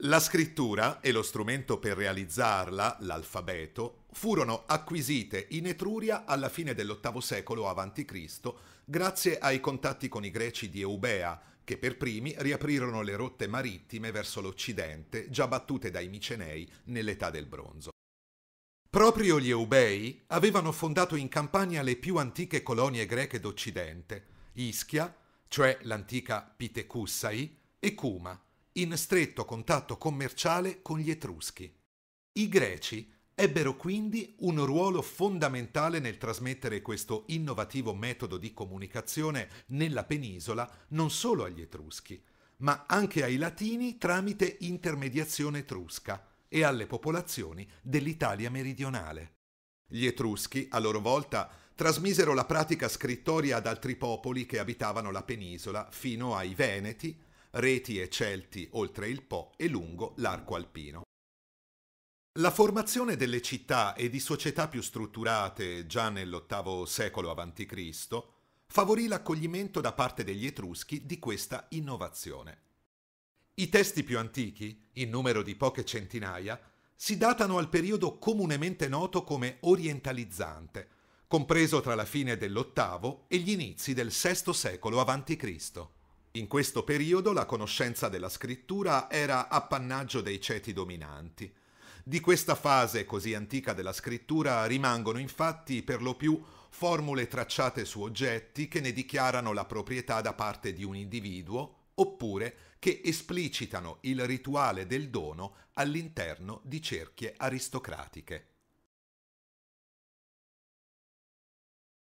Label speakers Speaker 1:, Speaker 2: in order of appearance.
Speaker 1: La scrittura e lo strumento per realizzarla, l'alfabeto, furono acquisite in Etruria alla fine dell'VIII secolo a.C. grazie ai contatti con i greci di Eubea, che per primi riaprirono le rotte marittime verso l'Occidente già battute dai Micenei nell'età del bronzo. Proprio gli Eubei avevano fondato in Campania le più antiche colonie greche d'Occidente, Ischia, cioè l'antica Pitecussai, e Cuma, in stretto contatto commerciale con gli Etruschi. I Greci ebbero quindi un ruolo fondamentale nel trasmettere questo innovativo metodo di comunicazione nella penisola non solo agli Etruschi, ma anche ai Latini tramite intermediazione etrusca e alle popolazioni dell'Italia meridionale. Gli Etruschi, a loro volta, trasmisero la pratica scrittoria ad altri popoli che abitavano la penisola fino ai Veneti, Reti e Celti oltre il Po e lungo l'arco alpino. La formazione delle città e di società più strutturate già nell'VIII secolo a.C. favorì l'accoglimento da parte degli Etruschi di questa innovazione. I testi più antichi, in numero di poche centinaia, si datano al periodo comunemente noto come orientalizzante, compreso tra la fine dell'VIII e gli inizi del VI secolo a.C. In questo periodo la conoscenza della scrittura era appannaggio dei ceti dominanti. Di questa fase così antica della scrittura rimangono infatti per lo più formule tracciate su oggetti che ne dichiarano la proprietà da parte di un individuo oppure che esplicitano il rituale del dono all'interno di cerchie aristocratiche.